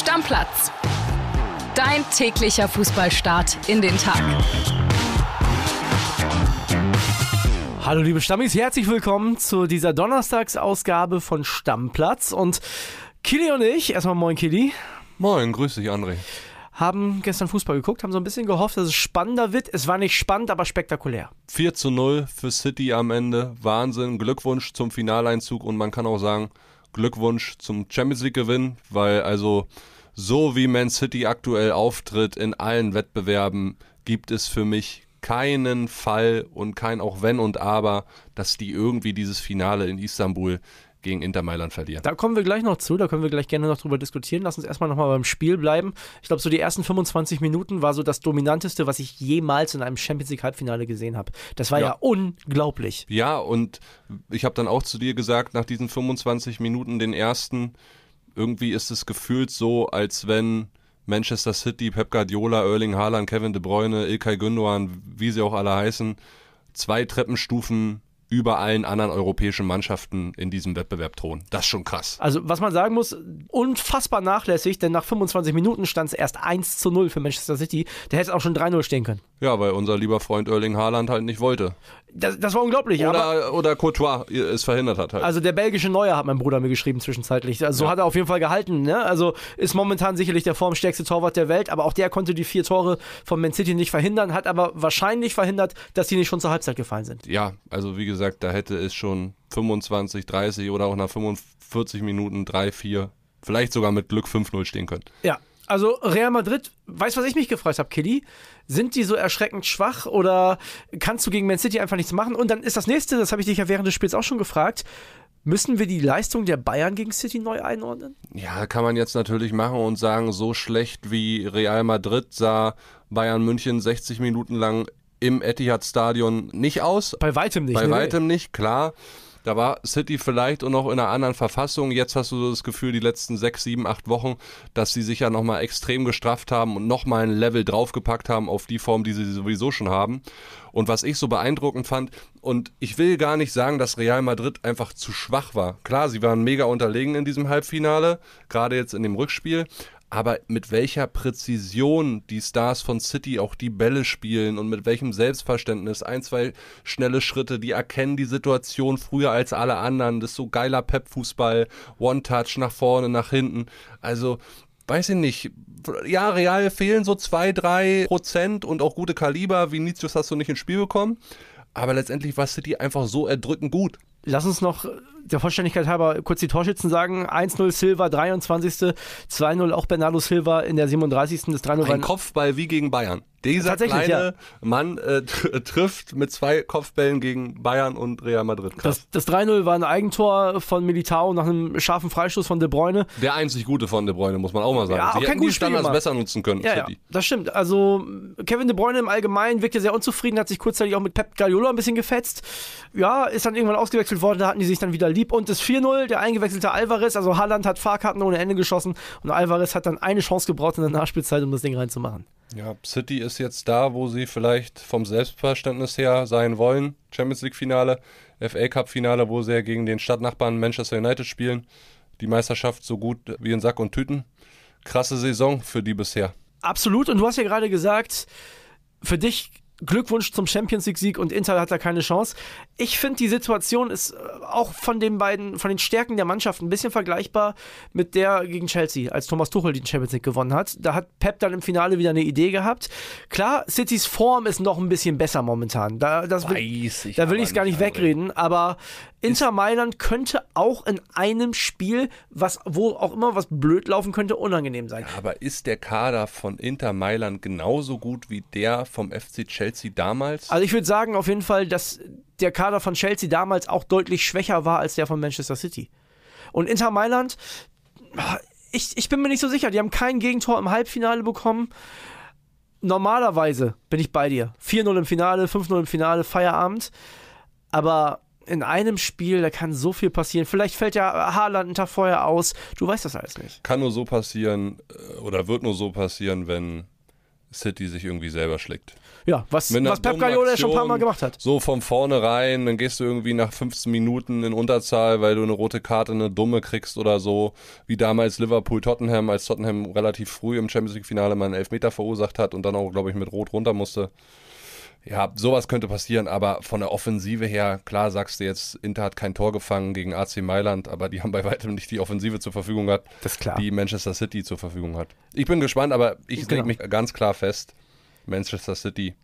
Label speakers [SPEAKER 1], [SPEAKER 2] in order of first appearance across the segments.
[SPEAKER 1] Stammplatz. Dein täglicher Fußballstart in den Tag. Hallo liebe Stammis, herzlich willkommen zu dieser Donnerstagsausgabe von Stammplatz. Und Kili und ich, erstmal moin Kili. Moin, grüß dich André. Haben gestern Fußball geguckt, haben so ein bisschen gehofft, dass es spannender wird. Es war nicht spannend, aber spektakulär.
[SPEAKER 2] 4 zu 0 für City am Ende. Wahnsinn. Glückwunsch zum Finaleinzug und man kann auch sagen, Glückwunsch zum Champions League-Gewinn, weil also so wie Man City aktuell auftritt in allen Wettbewerben, gibt es für mich keinen Fall und kein auch wenn und aber, dass die irgendwie dieses Finale in Istanbul gegen Inter Mailand verlieren. Da
[SPEAKER 1] kommen wir gleich noch zu, da können wir gleich gerne noch drüber diskutieren. Lass uns erstmal nochmal beim Spiel bleiben. Ich glaube, so die ersten 25 Minuten war so das dominanteste, was ich jemals in einem Champions League Halbfinale gesehen habe. Das war ja. ja
[SPEAKER 2] unglaublich. Ja, und ich habe dann auch zu dir gesagt, nach diesen 25 Minuten den ersten, irgendwie ist es gefühlt so, als wenn Manchester City, Pep Guardiola, Erling Haaland, Kevin De Bruyne, Ilkay Gündogan, wie sie auch alle heißen, zwei Treppenstufen über allen anderen europäischen Mannschaften in diesem Wettbewerb drohen. Das ist schon krass.
[SPEAKER 1] Also, was man sagen muss, unfassbar nachlässig, denn nach 25 Minuten stand es erst 1 zu 0 für Manchester City. Der hätte es auch schon 3-0 stehen können.
[SPEAKER 2] Ja, weil unser lieber Freund Erling Haaland halt nicht wollte. Das, das war unglaublich, oder, aber, Oder Courtois es verhindert hat halt.
[SPEAKER 1] Also der belgische Neuer hat mein Bruder mir geschrieben zwischenzeitlich. Also so hat er auf jeden Fall gehalten. Ne? Also ist momentan sicherlich der formstärkste Torwart der Welt, aber auch der konnte die vier Tore von Man City nicht verhindern, hat aber wahrscheinlich verhindert, dass die nicht schon zur Halbzeit gefallen sind.
[SPEAKER 2] Ja, also wie gesagt, da hätte es schon 25, 30 oder auch nach 45 Minuten 3, 4, vielleicht sogar mit Glück 5-0 stehen können.
[SPEAKER 1] Ja, also Real Madrid, weißt du, was ich mich gefreut habe, Killy? Sind die so erschreckend schwach oder kannst du gegen Man City einfach nichts machen? Und dann ist das nächste, das habe ich dich ja während des Spiels auch schon gefragt. Müssen wir die Leistung der Bayern gegen City neu einordnen?
[SPEAKER 2] Ja, kann man jetzt natürlich machen und sagen, so schlecht wie Real Madrid sah Bayern München 60 Minuten lang im Etihad Stadion nicht aus.
[SPEAKER 1] Bei weitem nicht. Bei nee. weitem
[SPEAKER 2] nicht, klar. Da war City vielleicht und noch in einer anderen Verfassung. Jetzt hast du so das Gefühl, die letzten sechs, sieben, acht Wochen, dass sie sich ja nochmal extrem gestrafft haben und nochmal ein Level draufgepackt haben auf die Form, die sie sowieso schon haben. Und was ich so beeindruckend fand, und ich will gar nicht sagen, dass Real Madrid einfach zu schwach war. Klar, sie waren mega unterlegen in diesem Halbfinale, gerade jetzt in dem Rückspiel aber mit welcher Präzision die Stars von City auch die Bälle spielen und mit welchem Selbstverständnis. Ein, zwei schnelle Schritte, die erkennen die Situation früher als alle anderen. Das ist so geiler Pep-Fußball, One-Touch nach vorne, nach hinten. Also, weiß ich nicht. Ja, real fehlen so zwei, drei Prozent und auch gute Kaliber. Vinicius hast du nicht ins Spiel bekommen. Aber letztendlich
[SPEAKER 1] war City einfach so erdrückend gut. Lass uns noch der Vollständigkeit halber kurz die Torschützen sagen. 1-0 Silva, 23. 2-0 auch Bernardo Silva in der 37. des 3-0. Ein
[SPEAKER 2] Kopfball wie gegen Bayern. Dieser kleine ja. Mann äh, äh, trifft mit zwei Kopfbällen
[SPEAKER 1] gegen Bayern und Real Madrid. Krass. Das, das 3-0 war ein Eigentor von Militao nach einem scharfen Freistoß von De Bruyne.
[SPEAKER 2] Der einzig gute von De Bruyne, muss man auch mal sagen. Ja, auch Sie hätten die Standards Spiel besser nutzen können. Ja, ja,
[SPEAKER 1] das stimmt. Also Kevin De Bruyne im Allgemeinen wirkte sehr unzufrieden, hat sich kurzzeitig auch mit Pep Guardiola ein bisschen gefetzt. Ja, ist dann irgendwann ausgewechselt worden, da hatten die sich dann wieder verliebt. Und das 4-0, der eingewechselte Alvarez, also Haaland hat Fahrkarten ohne Ende geschossen und Alvarez hat dann eine Chance gebraucht in der Nachspielzeit, um das Ding reinzumachen.
[SPEAKER 2] Ja, City ist jetzt da, wo sie vielleicht vom Selbstverständnis her sein wollen. Champions League-Finale, FA Cup-Finale, wo sie ja gegen den Stadtnachbarn Manchester United spielen. Die Meisterschaft so gut wie in Sack und Tüten. Krasse Saison für die bisher.
[SPEAKER 1] Absolut. Und du hast ja gerade gesagt, für dich Glückwunsch zum Champions League-Sieg und Inter hat da keine Chance ich finde, die Situation ist äh, auch von den beiden, von den Stärken der Mannschaft ein bisschen vergleichbar mit der gegen Chelsea, als Thomas Tuchel den Champions League gewonnen hat. Da hat Pep dann im Finale wieder eine Idee gehabt. Klar, Citys Form ist noch ein bisschen besser momentan. Da, das will, ich, da will ich es gar nicht wegreden, aber Inter Mailand könnte auch in einem Spiel, was wo auch immer was blöd laufen könnte, unangenehm sein.
[SPEAKER 2] aber ist der Kader von Inter Mailand genauso gut wie der vom FC Chelsea damals? Also ich
[SPEAKER 1] würde sagen auf jeden Fall, dass der Kader von Chelsea damals auch deutlich schwächer war als der von Manchester City. Und Inter Mailand, ich, ich bin mir nicht so sicher, die haben kein Gegentor im Halbfinale bekommen. Normalerweise bin ich bei dir. 4-0 im Finale, 5-0 im Finale, Feierabend. Aber in einem Spiel, da kann so viel passieren. Vielleicht fällt ja Haaland einen Tag vorher aus. Du weißt das alles nicht.
[SPEAKER 2] Kann nur so passieren äh, oder wird nur so passieren, wenn City sich irgendwie selber schlägt. Ja, was, was Pep Guardiola schon ein paar Mal gemacht hat. So von vornherein, dann gehst du irgendwie nach 15 Minuten in Unterzahl, weil du eine rote Karte, eine dumme kriegst oder so. Wie damals Liverpool-Tottenham, als Tottenham relativ früh im Champions League-Finale mal einen Elfmeter verursacht hat und dann auch, glaube ich, mit Rot runter musste. Ja, sowas könnte passieren, aber von der Offensive her, klar sagst du jetzt, Inter hat kein Tor gefangen gegen AC Mailand, aber die haben bei weitem nicht die Offensive zur Verfügung gehabt, die Manchester City zur Verfügung hat. Ich bin gespannt, aber ich genau. lege mich ganz klar fest, Manchester City,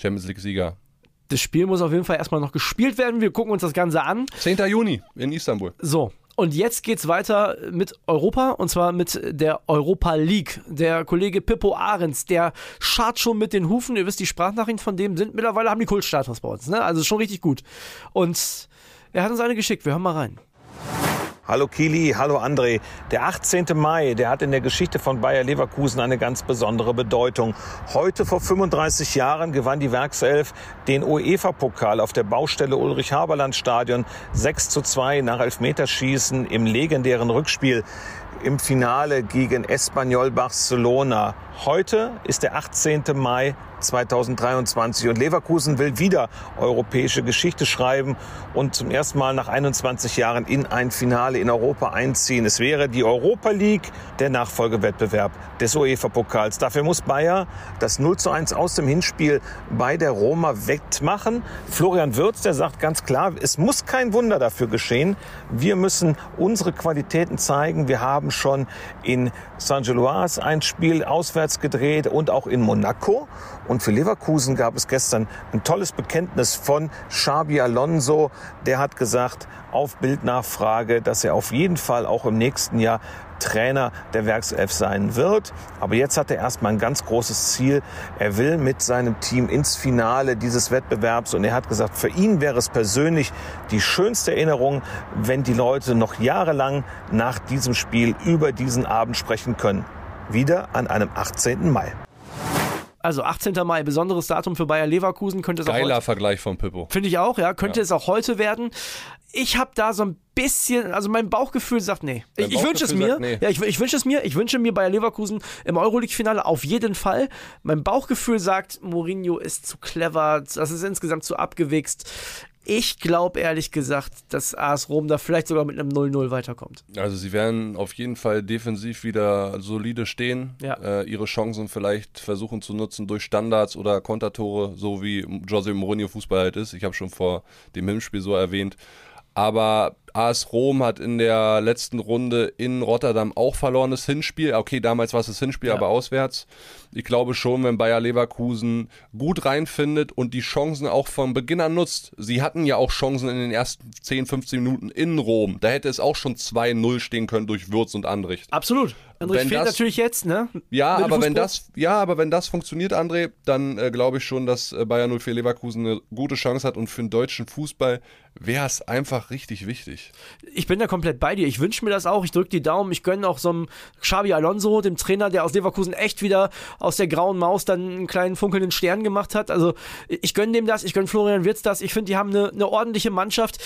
[SPEAKER 2] Champions League-Sieger,
[SPEAKER 1] das Spiel muss auf jeden Fall erstmal noch gespielt werden. Wir gucken uns das Ganze an. 10. Juni in Istanbul. So, und jetzt geht's weiter mit Europa und zwar mit der Europa League. Der Kollege Pippo Ahrens, der schart schon mit den Hufen. Ihr wisst, die Sprachnachrichten von dem sind mittlerweile haben die Kultstatus bei uns. Ne? Also schon richtig gut. Und er hat uns eine geschickt. Wir hören mal rein.
[SPEAKER 3] Hallo Kili, hallo André. Der 18. Mai, der hat in der Geschichte von Bayer Leverkusen eine ganz besondere Bedeutung. Heute vor 35 Jahren gewann die Werkself den UEFA-Pokal auf der Baustelle Ulrich-Haberland-Stadion 6 zu 2 nach Elfmeterschießen im legendären Rückspiel im Finale gegen Espanyol Barcelona. Heute ist der 18. Mai 2023. Und Leverkusen will wieder europäische Geschichte schreiben und zum ersten Mal nach 21 Jahren in ein Finale in Europa einziehen. Es wäre die Europa League, der Nachfolgewettbewerb des UEFA-Pokals. Dafür muss Bayer das 0 zu 1 aus dem Hinspiel bei der Roma wettmachen. Florian Wirz, der sagt ganz klar, es muss kein Wunder dafür geschehen. Wir müssen unsere Qualitäten zeigen. Wir haben schon in Saint-Gelois ein Spiel auswärts gedreht und auch in Monaco. Und und für Leverkusen gab es gestern ein tolles Bekenntnis von Xabi Alonso. Der hat gesagt, auf Bildnachfrage, dass er auf jeden Fall auch im nächsten Jahr Trainer der Werkself sein wird. Aber jetzt hat er erstmal ein ganz großes Ziel. Er will mit seinem Team ins Finale dieses Wettbewerbs. Und er hat gesagt, für ihn wäre es persönlich die schönste Erinnerung, wenn die Leute noch jahrelang nach diesem Spiel über diesen Abend sprechen können. Wieder an einem 18. Mai.
[SPEAKER 1] Also 18. Mai, besonderes Datum für Bayer Leverkusen. Könnte es Geiler auch heute,
[SPEAKER 2] Vergleich von Pippo.
[SPEAKER 1] Finde ich auch, ja. Könnte ja. es auch heute werden. Ich habe da so ein bisschen, also mein Bauchgefühl sagt, nee. Dein ich, wünsche es mir. nee. Ja, ich, ich wünsche es mir. Ich wünsche mir Bayer Leverkusen im Euroleague-Finale auf jeden Fall. Mein Bauchgefühl sagt, Mourinho ist zu clever, das ist insgesamt zu abgewichst. Ich glaube ehrlich gesagt, dass AS Rom da vielleicht sogar mit einem 0-0 weiterkommt.
[SPEAKER 2] Also sie werden auf jeden Fall defensiv wieder solide stehen, ja. äh, ihre Chancen vielleicht versuchen zu nutzen durch Standards oder Kontertore, so wie Jose Mourinho Fußball halt ist. Ich habe schon vor dem Hinspiel so erwähnt. Aber AS Rom hat in der letzten Runde in Rotterdam auch verloren, das Hinspiel. Okay, damals war es das Hinspiel, ja. aber auswärts. Ich glaube schon, wenn Bayer Leverkusen gut reinfindet und die Chancen auch von Beginn an nutzt. Sie hatten ja auch Chancen in den ersten 10, 15 Minuten in Rom. Da hätte es auch schon 2-0 stehen können durch Würz und Anricht. Absolut. André, also wenn fehlt das, natürlich
[SPEAKER 1] jetzt, ne? Ja, aber wenn das,
[SPEAKER 2] ja, aber wenn das funktioniert, André, dann äh, glaube ich schon, dass äh, Bayern 04 Leverkusen eine gute Chance hat und für den deutschen
[SPEAKER 1] Fußball wäre es einfach richtig wichtig. Ich bin da komplett bei dir. Ich wünsche mir das auch. Ich drücke die Daumen. Ich gönne auch so einem Xabi Alonso, dem Trainer, der aus Leverkusen echt wieder aus der grauen Maus dann einen kleinen funkelnden Stern gemacht hat. Also ich gönne dem das. Ich gönne Florian Wirtz das. Ich finde, die haben eine, eine ordentliche Mannschaft.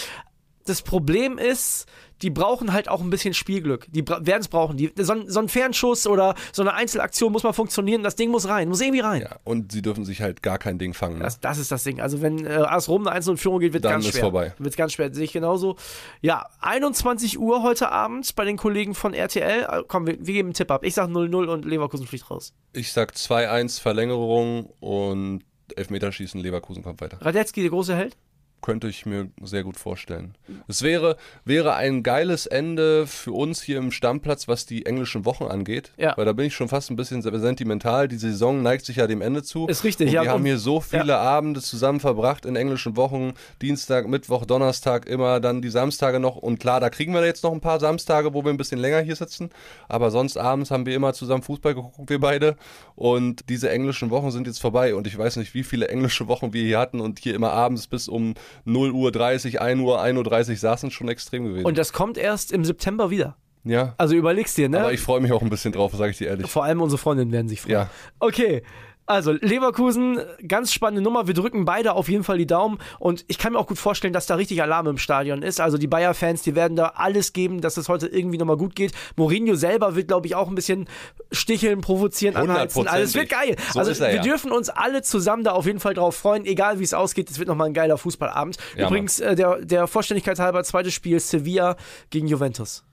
[SPEAKER 1] Das Problem ist, die brauchen halt auch ein bisschen Spielglück. Die werden es brauchen. Die, so, so, ein Fernschuss oder so eine Einzelaktion muss mal funktionieren. Das Ding muss rein, muss irgendwie rein. Ja, und sie dürfen sich halt gar kein Ding fangen. Ne? Das, das, ist das Ding. Also wenn äh, AS Rom eine Einzel- und Führung geht, wird Dann ganz ist schwer. vorbei. Wird ganz schwer, sehe ich genauso. Ja, 21 Uhr heute Abend bei den Kollegen von RTL. Äh, komm, wir, wir geben einen Tipp ab. Ich sage 0-0 und Leverkusen fliegt raus.
[SPEAKER 2] Ich sage 2-1 Verlängerung und Elfmeterschießen, Leverkusen kommt weiter. Radetzky, der große Held? könnte ich mir sehr gut vorstellen. Es wäre, wäre ein geiles Ende für uns hier im Stammplatz, was die englischen Wochen angeht. Ja. Weil da bin ich schon fast ein bisschen sentimental. Die Saison neigt sich ja dem Ende zu. Ist richtig, und ja. Wir haben hier so viele ja. Abende zusammen verbracht in englischen Wochen. Dienstag, Mittwoch, Donnerstag immer, dann die Samstage noch. Und klar, da kriegen wir jetzt noch ein paar Samstage, wo wir ein bisschen länger hier sitzen. Aber sonst abends haben wir immer zusammen Fußball geguckt, wir beide. Und diese englischen Wochen sind jetzt vorbei. Und ich weiß nicht, wie viele englische Wochen wir hier hatten und hier immer abends bis um 0 Uhr 30, 1 Uhr, 1 Uhr 30 saßen, schon extrem gewesen. Und
[SPEAKER 1] das kommt erst im September wieder. Ja. Also überlegst dir, ne? Aber ich freue mich auch ein bisschen drauf, sage ich dir ehrlich. Vor allem unsere Freundinnen werden sich freuen. Ja. Okay, also, Leverkusen, ganz spannende Nummer. Wir drücken beide auf jeden Fall die Daumen. Und ich kann mir auch gut vorstellen, dass da richtig Alarm im Stadion ist. Also, die Bayer-Fans, die werden da alles geben, dass es heute irgendwie nochmal gut geht. Mourinho selber wird, glaube ich, auch ein bisschen sticheln, provozieren, anheizen. Alles also, wird geil. So also, er, wir ja. dürfen uns alle zusammen da auf jeden Fall drauf freuen. Egal, wie es ausgeht, es wird nochmal ein geiler Fußballabend. Ja, Übrigens, äh, der, der Vollständigkeit halber, zweites Spiel Sevilla gegen Juventus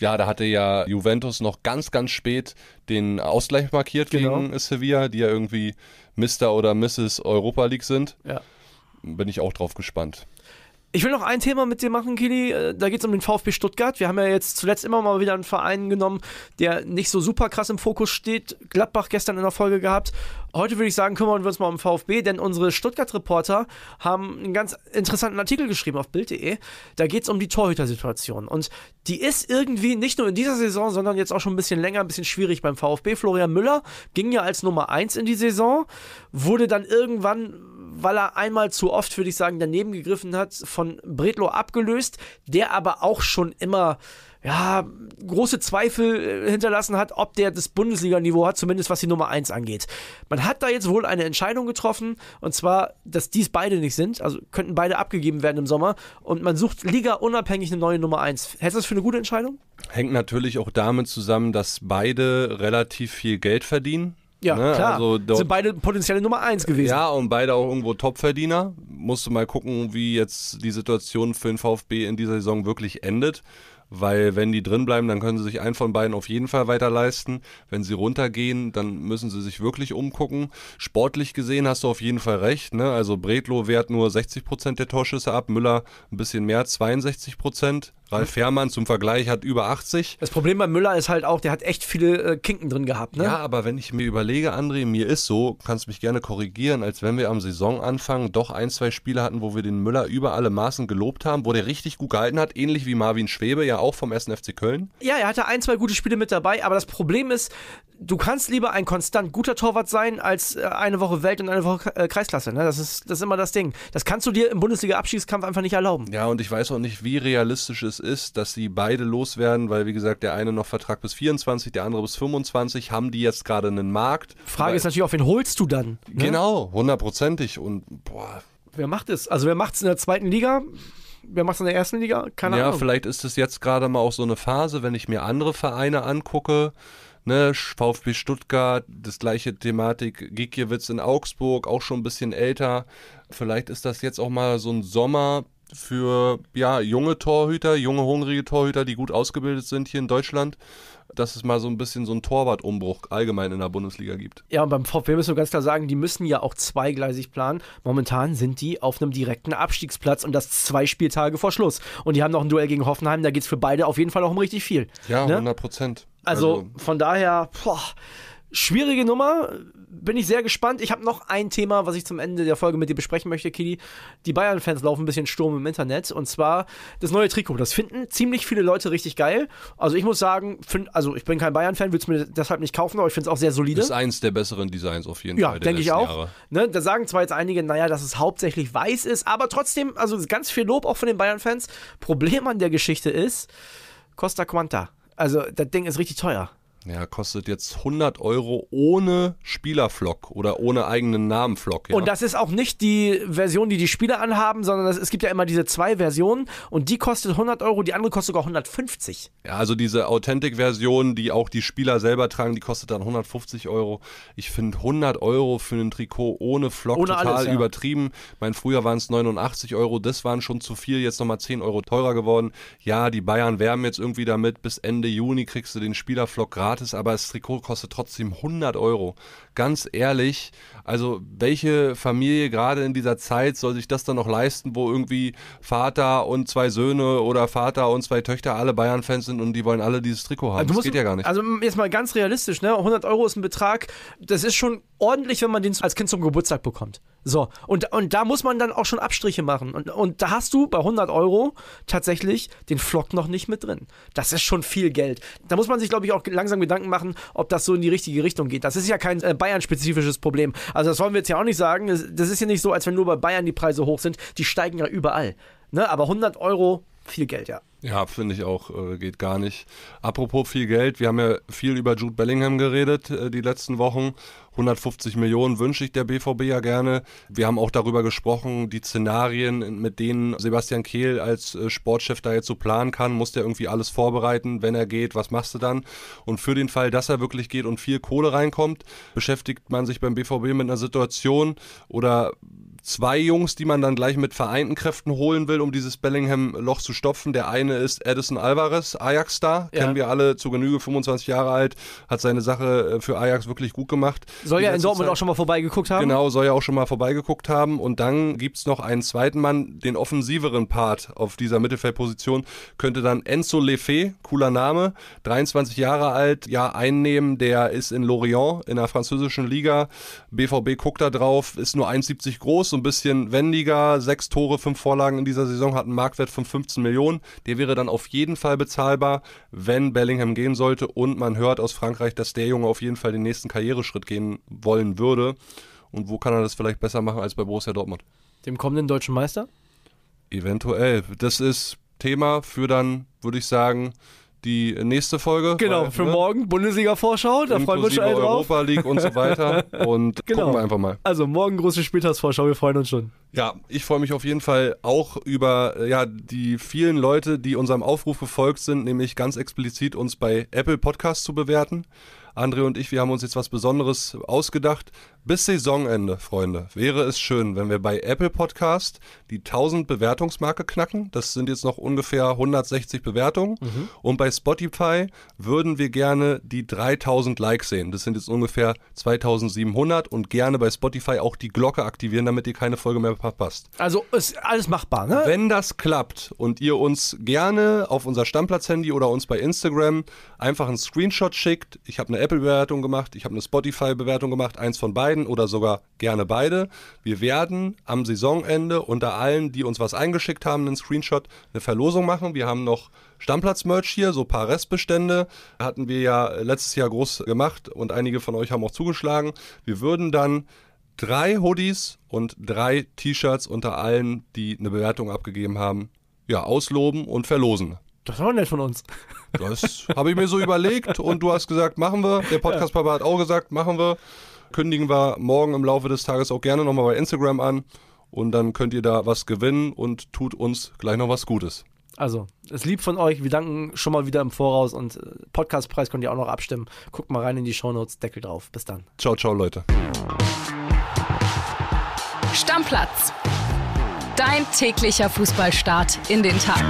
[SPEAKER 2] ja, da hatte ja Juventus noch ganz, ganz spät den Ausgleich markiert genau. gegen äh, Sevilla, die ja irgendwie Mr. oder Mrs. Europa League sind. Ja. Bin ich auch drauf gespannt.
[SPEAKER 1] Ich will noch ein Thema mit dir machen, Kili. Äh, da geht es um den VfB Stuttgart. Wir haben ja jetzt zuletzt immer mal wieder einen Verein genommen, der nicht so super krass im Fokus steht. Gladbach gestern in der Folge gehabt. Heute würde ich sagen, kümmern wir uns mal um VfB, denn unsere Stuttgart-Reporter haben einen ganz interessanten Artikel geschrieben auf Bild.de. Da geht es um die Torhütersituation. Und die ist irgendwie nicht nur in dieser Saison, sondern jetzt auch schon ein bisschen länger, ein bisschen schwierig beim VfB. Florian Müller ging ja als Nummer 1 in die Saison, wurde dann irgendwann weil er einmal zu oft, würde ich sagen, daneben gegriffen hat, von Bredlo abgelöst, der aber auch schon immer ja, große Zweifel äh, hinterlassen hat, ob der das Bundesliga-Niveau hat, zumindest was die Nummer 1 angeht. Man hat da jetzt wohl eine Entscheidung getroffen, und zwar, dass dies beide nicht sind, also könnten beide abgegeben werden im Sommer, und man sucht Liga-unabhängig eine neue Nummer 1. Hältst du das für eine gute Entscheidung? Hängt natürlich
[SPEAKER 2] auch damit zusammen, dass beide relativ viel Geld verdienen. Ja, ne? klar. Also dort, sind beide potenzielle Nummer 1 gewesen. Ja, und beide auch irgendwo Topverdiener. Musst du mal gucken, wie jetzt die Situation für den VfB in dieser Saison wirklich endet. Weil wenn die drin bleiben, dann können sie sich einen von beiden auf jeden Fall weiter leisten. Wenn sie runtergehen, dann müssen sie sich wirklich umgucken. Sportlich gesehen hast du auf jeden Fall recht. Ne? Also Bredlo wehrt nur 60 der Torschüsse ab, Müller ein bisschen mehr, 62 Ralf Fährmann zum Vergleich hat über 80. Das Problem
[SPEAKER 1] bei Müller ist halt auch, der hat echt viele äh, Kinken drin gehabt. Ne? Ja, aber wenn ich mir
[SPEAKER 2] überlege, André, mir ist so, kannst mich gerne korrigieren, als wenn wir am Saisonanfang doch ein, zwei Spiele hatten, wo wir den Müller über alle Maßen gelobt haben, wo der richtig gut gehalten hat, ähnlich wie Marvin Schwebe, ja auch vom 1. FC Köln.
[SPEAKER 1] Ja, er hatte ein, zwei gute Spiele mit dabei, aber das Problem ist, du kannst lieber ein konstant guter Torwart sein, als äh, eine Woche Welt und eine Woche äh, Kreisklasse. Ne? Das, ist, das ist immer das Ding. Das kannst du dir im bundesliga abschiedskampf einfach nicht erlauben.
[SPEAKER 2] Ja, und ich weiß auch nicht, wie realistisch es es ist, dass sie beide loswerden, weil wie gesagt, der eine noch Vertrag bis 24, der andere bis 25, haben die jetzt gerade einen Markt. Frage weil, ist
[SPEAKER 1] natürlich, auf wen holst du dann? Ne? Genau,
[SPEAKER 2] hundertprozentig und boah.
[SPEAKER 1] Wer macht es? Also wer macht es in der zweiten Liga? Wer macht es in der ersten Liga? Keine ja, Ahnung. Ja,
[SPEAKER 2] vielleicht ist es jetzt gerade mal auch so eine Phase, wenn ich mir andere Vereine angucke. Ne, VfB Stuttgart, das gleiche Thematik, Gikiewicz in Augsburg, auch schon ein bisschen älter. Vielleicht ist das jetzt auch mal so ein Sommer, für ja, junge Torhüter, junge, hungrige Torhüter, die gut ausgebildet sind hier in Deutschland, dass es mal so ein bisschen so einen Torwartumbruch allgemein in der Bundesliga gibt.
[SPEAKER 1] Ja, und beim VfB müssen wir ganz klar sagen, die müssen ja auch zweigleisig planen. Momentan sind die auf einem direkten Abstiegsplatz und das zwei Spieltage vor Schluss. Und die haben noch ein Duell gegen Hoffenheim, da geht es für beide auf jeden Fall auch um richtig viel. Ja, ne?
[SPEAKER 2] 100 Prozent.
[SPEAKER 1] Also, also, von daher, boah, Schwierige Nummer, bin ich sehr gespannt. Ich habe noch ein Thema, was ich zum Ende der Folge mit dir besprechen möchte, Kili. Die Bayern-Fans laufen ein bisschen Sturm im Internet und zwar das neue Trikot. Das finden ziemlich viele Leute richtig geil. Also ich muss sagen, find, also ich bin kein Bayern-Fan, würde es mir deshalb nicht kaufen, aber ich finde es auch sehr solide. Das
[SPEAKER 2] ist eins der besseren Designs auf jeden ja, Fall. Ja, denke ich auch.
[SPEAKER 1] Ne, da sagen zwar jetzt einige, naja, dass es hauptsächlich weiß ist, aber trotzdem, also ganz viel Lob auch von den Bayern-Fans. Problem an der Geschichte ist, Costa Quanta. Also das Ding ist richtig teuer. Ja, kostet jetzt 100 Euro ohne Spielerflock oder
[SPEAKER 2] ohne eigenen Namenflock. Ja. Und das
[SPEAKER 1] ist auch nicht die Version, die die Spieler anhaben, sondern das, es gibt ja immer diese zwei Versionen und die kostet 100 Euro, die andere kostet sogar 150.
[SPEAKER 2] Ja, also diese Authentic-Version, die auch die Spieler selber tragen, die kostet dann 150 Euro. Ich finde 100 Euro für ein Trikot ohne Flock ohne total alles, ja. übertrieben. Mein früher waren es 89 Euro, das waren schon zu viel, jetzt nochmal 10 Euro teurer geworden. Ja, die Bayern wärmen jetzt irgendwie damit, bis Ende Juni kriegst du den Spielerflock gratis gratis, aber das Trikot kostet trotzdem 100 Euro. Ganz ehrlich, also welche Familie gerade in dieser Zeit soll sich das dann noch leisten, wo irgendwie Vater und zwei Söhne oder Vater und zwei Töchter alle Bayern-Fans sind und die wollen alle dieses Trikot haben? Also das geht ja gar nicht.
[SPEAKER 1] Also jetzt mal ganz realistisch, ne? 100 Euro ist ein Betrag, das ist schon ordentlich, wenn man den als Kind zum Geburtstag bekommt. So, und, und da muss man dann auch schon Abstriche machen. Und, und da hast du bei 100 Euro tatsächlich den Flock noch nicht mit drin. Das ist schon viel Geld. Da muss man sich, glaube ich, auch langsam Gedanken machen, ob das so in die richtige Richtung geht. Das ist ja kein äh, Bayern-spezifisches Problem. Also, das wollen wir jetzt ja auch nicht sagen. Das, das ist ja nicht so, als wenn nur bei Bayern die Preise hoch sind. Die steigen ja überall. Ne? Aber 100 Euro, viel Geld, ja.
[SPEAKER 2] Ja, finde ich auch, äh, geht gar nicht. Apropos viel Geld, wir haben ja viel über Jude Bellingham geredet äh, die letzten Wochen 150 Millionen wünsche ich der BVB ja gerne. Wir haben auch darüber gesprochen, die Szenarien, mit denen Sebastian Kehl als äh, Sportchef da jetzt so planen kann. Muss der irgendwie alles vorbereiten, wenn er geht, was machst du dann? Und für den Fall, dass er wirklich geht und viel Kohle reinkommt, beschäftigt man sich beim BVB mit einer Situation oder zwei Jungs, die man dann gleich mit vereinten Kräften holen will, um dieses Bellingham-Loch zu stopfen. Der eine ist Edison Alvarez, Ajax-Star, ja. kennen wir alle zu Genüge, 25 Jahre alt, hat seine Sache äh, für Ajax wirklich gut gemacht. Soll ja in Dortmund Zeit. auch schon mal vorbeigeguckt haben. Genau, soll ja auch schon mal vorbeigeguckt haben. Und dann gibt es noch einen zweiten Mann, den offensiveren Part auf dieser Mittelfeldposition, könnte dann Enzo Lefebvre, cooler Name, 23 Jahre alt, ja, einnehmen. Der ist in Lorient in der französischen Liga. BVB guckt da drauf, ist nur 1,70 groß, so ein bisschen wendiger, sechs Tore, fünf Vorlagen in dieser Saison, hat einen Marktwert von 15 Millionen. Der wäre dann auf jeden Fall bezahlbar, wenn Bellingham gehen sollte. Und man hört aus Frankreich, dass der Junge auf jeden Fall den nächsten Karriereschritt gehen wollen würde. Und wo kann er das vielleicht besser machen als bei Borussia Dortmund?
[SPEAKER 1] Dem kommenden deutschen Meister?
[SPEAKER 2] Eventuell. Das ist Thema für dann, würde ich sagen, die nächste Folge. Genau, weil, für ne? morgen
[SPEAKER 1] Bundesliga-Vorschau, da freuen wir uns schon drauf. Europa League und so weiter und genau. gucken wir einfach mal. Also morgen große Spieltagsvorschau, wir freuen uns schon.
[SPEAKER 2] Ja, ich freue mich auf jeden Fall auch über äh, ja, die vielen Leute, die unserem Aufruf gefolgt sind, nämlich ganz explizit uns bei Apple Podcasts zu bewerten. André und ich, wir haben uns jetzt was Besonderes ausgedacht. Bis Saisonende, Freunde, wäre es schön, wenn wir bei Apple Podcast die 1000 Bewertungsmarke knacken. Das sind jetzt noch ungefähr 160 Bewertungen. Mhm. Und bei Spotify würden wir gerne die 3000 Likes sehen. Das sind jetzt ungefähr 2700 und gerne bei Spotify auch die Glocke aktivieren, damit ihr keine Folge mehr verpasst. Also ist alles machbar, ne? Wenn das klappt und ihr uns gerne auf unser Stammplatz-Handy oder uns bei Instagram einfach einen Screenshot schickt, ich habe eine App Apple-Bewertung gemacht, ich habe eine Spotify-Bewertung gemacht, eins von beiden oder sogar gerne beide. Wir werden am Saisonende unter allen, die uns was eingeschickt haben, einen Screenshot, eine Verlosung machen. Wir haben noch Stammplatz-Merch hier, so ein paar Restbestände. Hatten wir ja letztes Jahr groß gemacht und einige von euch haben auch zugeschlagen. Wir würden dann drei Hoodies und drei T-Shirts unter allen, die eine Bewertung abgegeben haben, ja, ausloben und verlosen. Das war nett von uns. Das habe ich mir so überlegt und du hast gesagt, machen wir. Der Podcast-Papa hat auch gesagt, machen wir. Kündigen wir morgen im Laufe des Tages auch gerne nochmal bei Instagram an und dann könnt ihr da was gewinnen und tut uns gleich noch was Gutes.
[SPEAKER 1] Also, es lieb von euch. Wir danken schon mal wieder im Voraus und äh, Podcastpreis könnt ihr auch noch abstimmen. Guckt mal rein in die Shownotes, Deckel drauf. Bis dann. Ciao, ciao, Leute. Stammplatz. Dein täglicher
[SPEAKER 3] Fußballstart in den Tag.